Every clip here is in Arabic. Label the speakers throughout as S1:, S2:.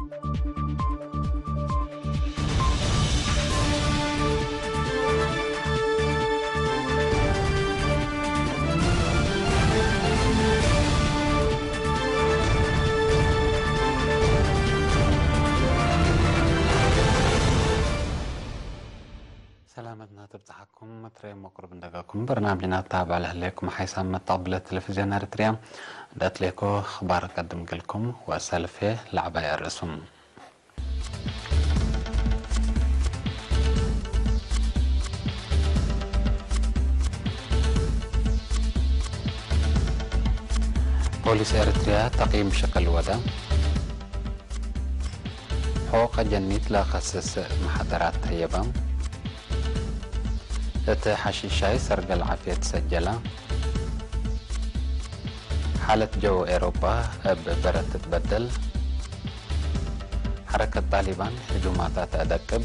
S1: Thank you. سلامتنا تبتحكم متريم وقرب ندقاكم برنامجنا تابع لهليكم حيث ما طبلة تلفزيون ارتريا دات ليكو خبار قدم لكم وسالفه لعبة الرسم بوليس ارتريا تقييم شكل ودا حقوق جنيت لا خصص محاضرات طيبه أتى شاي سرق العافية تسجلا حالة جو أوروبا برد تتبدل حركة طالبان هجوماتات أدكب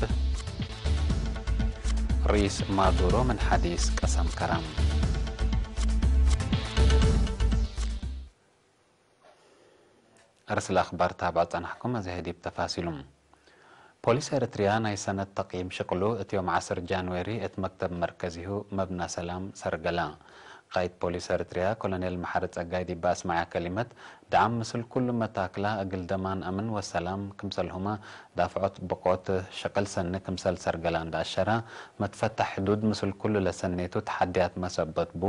S1: رئيس مادورو من حديث قسم كرام أرسل أخبار تابع حكومة زهدي بتفاصيلهم بوليس ኤርትርያ ናይ ሰነድ ተቒም ሽቕሉ እትዮም 10 ጃንዋሪ እቲ መክተብ መርከዚሁ መብና ሰላም ሰርገላ ቃይት ፖሊስ ኤርትርያ ኮሎኔል መሓሪ ጸጋይ ዲባ እስማያ ከሊመት ደዓም ምስል ኩሉ መታክላ እግል ደማን አምን ወሰላም ክምሰልሁማ ዳፍዖት ብቆት ሸቅል ሰኒ ክምሰል ሰርገላ እንዳሸራ መትፈታ ሕዱድ ምስል ኩሉ ለሰኔቱ ተሓድያት መሰበትቡ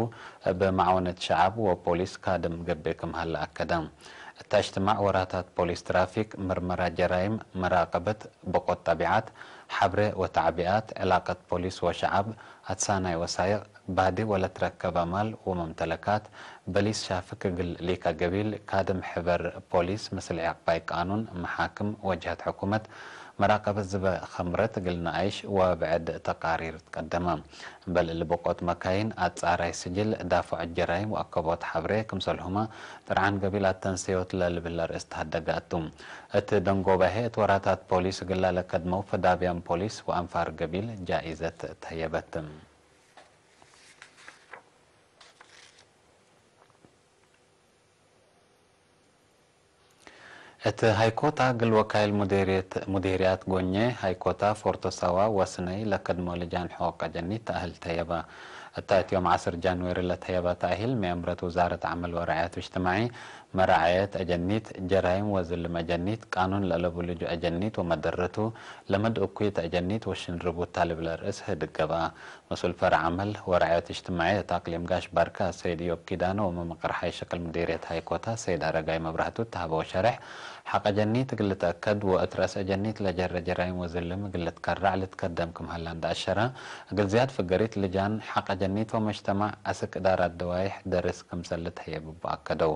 S1: ብማዕወነት ሸዓብ ወፖሊስ ካድም ገቤ ክምሃል ኣከዳም እታ እጅትማዕ ወራታት ፖሊስ ትራፊክ ምርመራ ጀራይም መራቀበት በቆት ጠቢዓት ሓብሬ ወተዕቢኣት ዕላቀት ፖሊስ ወሸዓብ ኣትሳናይ ወሳይቕ ባዲ ወለትረከብ ኣማል ወመምተለካት በሊስ ሻፍክ ግል ሊካ ገቢል ካድም ሕበር ፖሊስ ምስል ዕቕባይ ቃኑን መሓክም ወጅሀት ሕኩመት መራከብ ዝበ ከምረት እግልና ኣይሽ ወብዕድ ተቃሪር ትቀደመ በል ልበቆት መካይን ኣፃራይ ስጅል ዳፋዕ ጀራይ ወኣከቦት ሓብሬ ክምሰልሁማ ጥርዓን ገቢል ኣተንሰዮት ለልብል ርእስቲ ሃደጋእቱ እቲ ደንጎባሄ እቲ ወራታት ፖሊስ ግላለ ግላለከድመው ፈዳብያን ፖሊስ ወኣንፋር ገቢል ጃኢዘት ተየበትም እቲ ሃይኮታ ግል ወካይል ሙዴርያት ጎኘ ሃይኮታ ፎርቶ ሰዋ ወስነይ ለከድሞ ልጃን ሕወቃ ጀኒት ኣህልተየባ حتى يوم عصر جانوير لتهيبة اهل مأمرة وزارة عمل ورعاية اجتماعي مرعاية أجنيت جرائم وظلم أجنيت قانون لالبو لجو أجنيت ومدرته لمد أكويت أجنيت وشن ربو طالب لرئيس هدقبا مسؤول فرع عمل ورعاية اجتماعي تقليم قاش باركا سيد يوب كيدانو وممقر حي شكل مديرية هايكوتا سيد أرقاي مبرهتو تهب وشرح حق أجنيت قلت أكد وأترأس أجنيت لجر جرائم وزلم قلت كرع لتقدم كم هلاند أشرا قل زياد فقريت لجان حق أجنيت jannitoo mujtamac asa qidaarat ደርስ ከም ከምዘለ ተየብቦ ኣከደው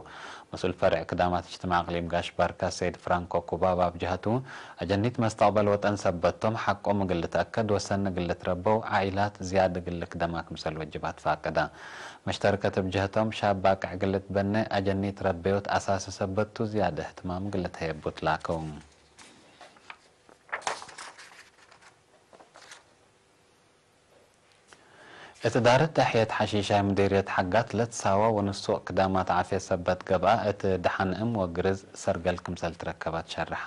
S1: መስኡል ፈርዒ ክዳማት እጅትማ ቅሊም ጋሽ ባርካ ሰይድ ፍራንኮ ኩባብ ኣብጃህቱ ኣጀኒት መስተቕበል ወጠን ሰበቶም ሓቆ ምግሊ ተኣከድ ወሰኒ ግሊ ትረበው ዓኢላት ዝያደ ግሊ ክደማ ክምሰል ወጅባት ፋቀዳ መሽተርከት ብጅህቶም ሻብ ባቅዕ ግሊ ትበኒ ኣጀኒት ረቤዮት ኣሳሲ ሰበቱ ዝያደ ህትማም ግሊ ተየቡ ትላከው እቲ ዳር ድሕየት ሓሺሻይ ምደርት ሓጋት ለትሳዋ ወንሱቅ ክዳማት ዓፌ ሰበት ገብኣ እቲ ድሓንእም ወግርዝ ሰርገል ክምሰል ትረከባት ሸርሓ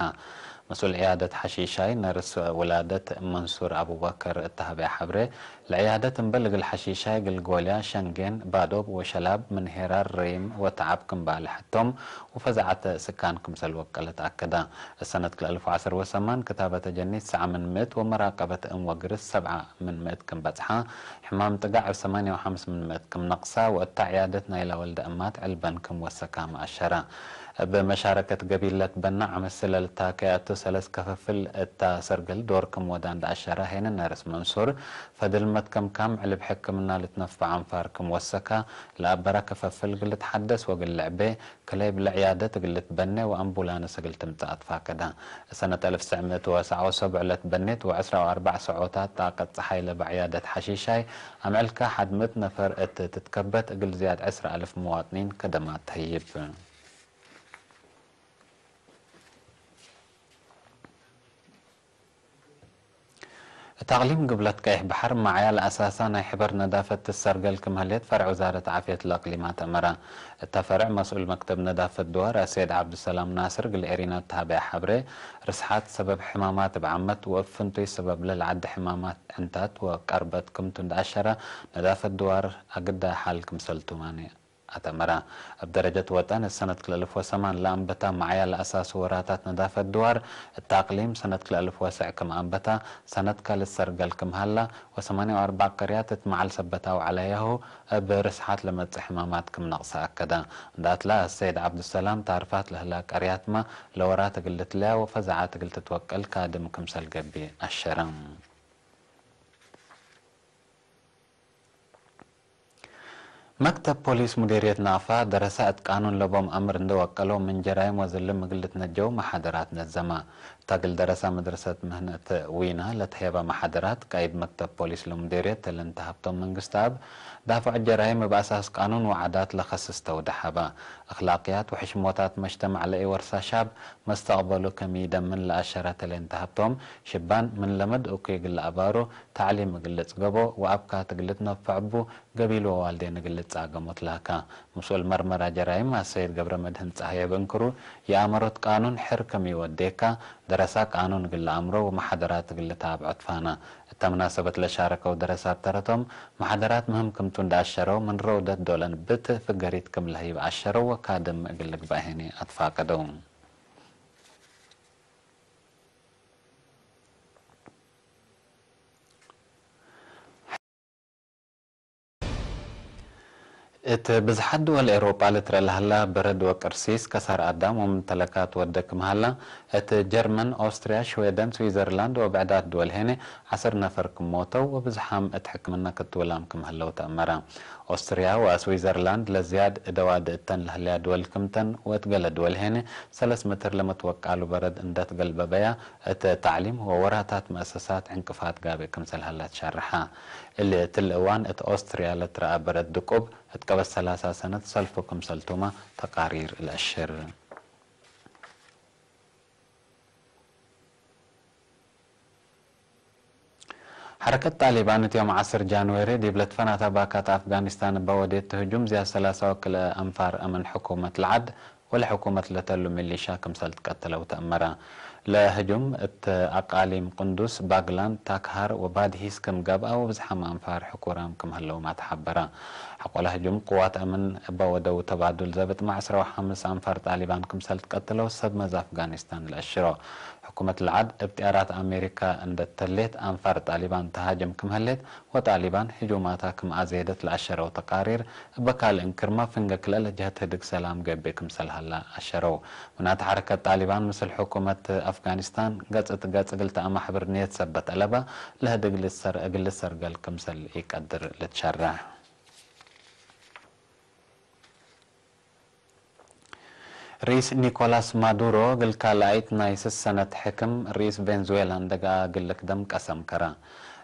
S1: مسؤول عيادة حشيشاي نرس ولادة منصور أبو بكر التهبي حبري العيادة مبلغ الحشيشاي قلقوليا شنقين بادوب وشلاب من هرار ريم وتعبكم بالحتم وفزعت سكانكم سلوك قلت أكدا السنة كل ألف وعشر وسمان كتابة جني سعة من مئة ومراقبة أم وقرس سبعة من مئة كم بتحا حمام تقع ثمانية وخمس من مئة كم نقصة وأتا عيادتنا إلى ولد أمات علبن كم وسكام أشرا بمشاركة قبيلة بنا عمسل التاكي التسلس كففل التاسرقل دور كم ودان داشارة هين نارس منصور فدل متكم كم علي بحكمنا لتنفع عنفار كم وسكا لأبرا كففل قلت حدس وقل لعبي كليب العيادة قلت بني وأمبولانس قلت متأطفا كدا سنة 1979 لتبنيت وعسرة وأربع سعوتات طاقة صحيلة بعيادة حشيشاي عملك حد متنفر تتكبت قل زياد عسرة ألف مواطنين كدمات هيب تعليم قبلت كيح بحر معايا الأساسة حبر ندافة السرقة الكمالية فرع وزارة عافية الأقليمة تمرة التفرع مسؤول مكتب ندافة الدوار السيد عبد السلام ناصر قل إرينا التابع حبري رسحات سبب حمامات بعمت وفنتي سبب للعد حمامات انتات وكربت وقربتكم تندعشرة ندافة الدوار أقدى حالكم سلتو أتمرا بدرجة وطن السنة كلالف وسمان لأنبتا معيا لأساس وراتات نداف الدوار التقليم سنة كلالف وسع كم أنبتا سنة كالسرقل كم هلا وثمانية وأربع قريات تمعل سبتا وعليه برسحات لما حمامات كم نقصة أكدا دات لا السيد عبد السلام تعرفات لهلا قريات ما لورات قلت لا وفزعات قلت توكل كادم كم سلقبي الشرم መክተብ ፖሊስ ሙዴሬት ናፋ ደረሳ እት ቃኑን ለቦም ኣምር እንደወቀሎ ምንጀራይ ወዘልም ምግልት ነጀው ማሓደራት ነዘማ تاقل درسة مدرسة مهنة وينا لتحيبا محادرات قايد مكتب بوليس لمديرية تلنتهبتم من قستاب دافع الجرائم بأساس قانون وعادات لخصص تودحبا أخلاقيات وحشموتات مجتمع لأي ورثة شاب مستقبلو كميدا من الأشرة تلنتهبتم شبان من لمد أوكي قل أبارو تعليم قلت قبو وأبكا تقلت نفع بو قبيل ووالدين قلت عقمت لها مسؤول مرمرة جرائم السيد قبر مدهن تحيب انكرو يأمرت قانون حركم يوديكا ደረሳ ቃኑን ግለ ኣእምሮ ወማሓደራት ግለ ታብ ዕጥፋና እታ ምናሰበት ለሻረከው ደረሳት ተረቶም ማሓደራት ምህም ክምቱ እንዳኣሸረው ምንረውደት ዶለን ብትፍገሪት ክምለሂብ ኣሸረው ወካድም እግል ግባእሄኒ ኣጥፋ ቀደው ات بزحد دول اروپا لتر الهلا برد وكرسيس كسر ادام ومتلكات ودك مهلا ات جرمن اوستريا شويدن سويزرلاند وبعدات دول هنا عصر نفركم موتو وبزحام اتحكمنا كتولام كمهلا وتأمرا أستريا وسويسرلاند لزياد دواد التن لهلا دول كمتن وتقل دول هنا سلس متر لما توقع له برد اندات قلب بيا التعليم هو ورهتات مؤسسات عنقفات قابل كمسل هلا تشرحها اللي تلوان ات أستريا لترى برد دكوب اتقبل ثلاثة سنة سلفو كمسلتوما تقارير الأشر حركة طالبان يوم عصر جانوري دبلت فناتا باكات أفغانستان بوديت هجوم زي ثلاثة وكل أنفار أمن حكومة العد والحكومة لتلو ميليشيا كمسلت تقتلوا تأمرا لهجم ت ኣቃሊም ቅንዱስ ባግላን ታክሃር وባድሂስ ከም ጋብኣ وብዝሓ ማእንፋር ሕኩራም ከም ሃለውማ ተሓበራ ሓቆላ ህጁም ቁዋት ኣምን እባወደው ተባዱል ዘብጥማዕ 15 ኣንፋር ጣሊባን ክምሰል ትቀትለው ሰብ መዛ ኣፍጋኒስታን ዝአሽሮ ሕኩመት ልዓድ እብጥያራት ኣሜሪካ እንደተሌት ኣንፋር ጣሊባን ተሃጀም ክምህሌት ወጣሊባን ህጁማታ ክም ኣዘየደት ዝአሸረው ተቃሪር እበካልእን ክርማ ፍንገ ክልአለ ጀህት ህድግ ሰላም ገቤ ክምሰል ሃላ ኣሸረው ምናተ ሓረከት ጣሊባን ምስል ሕኩመት ኣፍጋኒስታን ገፅ ገጽ ትገጽግልቲ ኣብ ማሕበርንት ሰበት ኣለባ ለህዲ ሰርገል ክምሰል ይቀድር ልትሸርዕ ርእስ ኒኮላስ ማዱሮ ግልካልኣይት ናይ ስሰነት ሕክም ርእስ ቬንዙዌላ እንደጋ ግልክደም ቀሰም ከራ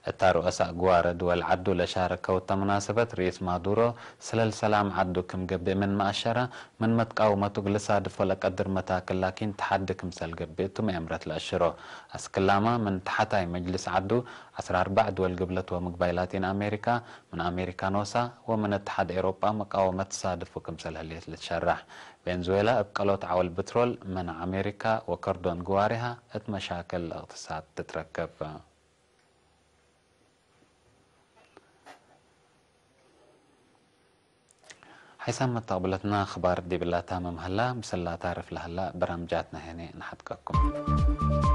S1: እታ ርእሳ ኣግዋር ድወል ዓዱ ለሻረከውታ ሙናሰበት ርኢት ማዱሮ ሰላም ዓዱ ክም ገብእ ምን ማእሸራ ምን መትቃወመቱ ግልሳድፎ ለቀድር መታክል ላኪን ተሓዲ ክምሰል ገብእ እቱም እምረት ለእሽሮ ኣስክላማ ምን ተሓታይ መጅልስ ዓዱ 14 ድወል ግብለት ወምግባይ ላቲን ኣሜሪካ ምን ኣሜሪካ ኖሳ ወምን እትሓደ ኤሮጳ መቃወመ ተሳድፉ ክምሰል ህልየት ልትሸራሕ ቬንዙዌላ እብ ቀሎት ዓወል ብትሮል መን ኣሜሪካ ወከርዶን ግዋሪሃ እቲ መሻክል እቕትሳት ትትረከብ حسام متقبلتنا خبر دي بالله تامم هلا مسلا تعرف لهلا برامجاتنا هنا نحطكم.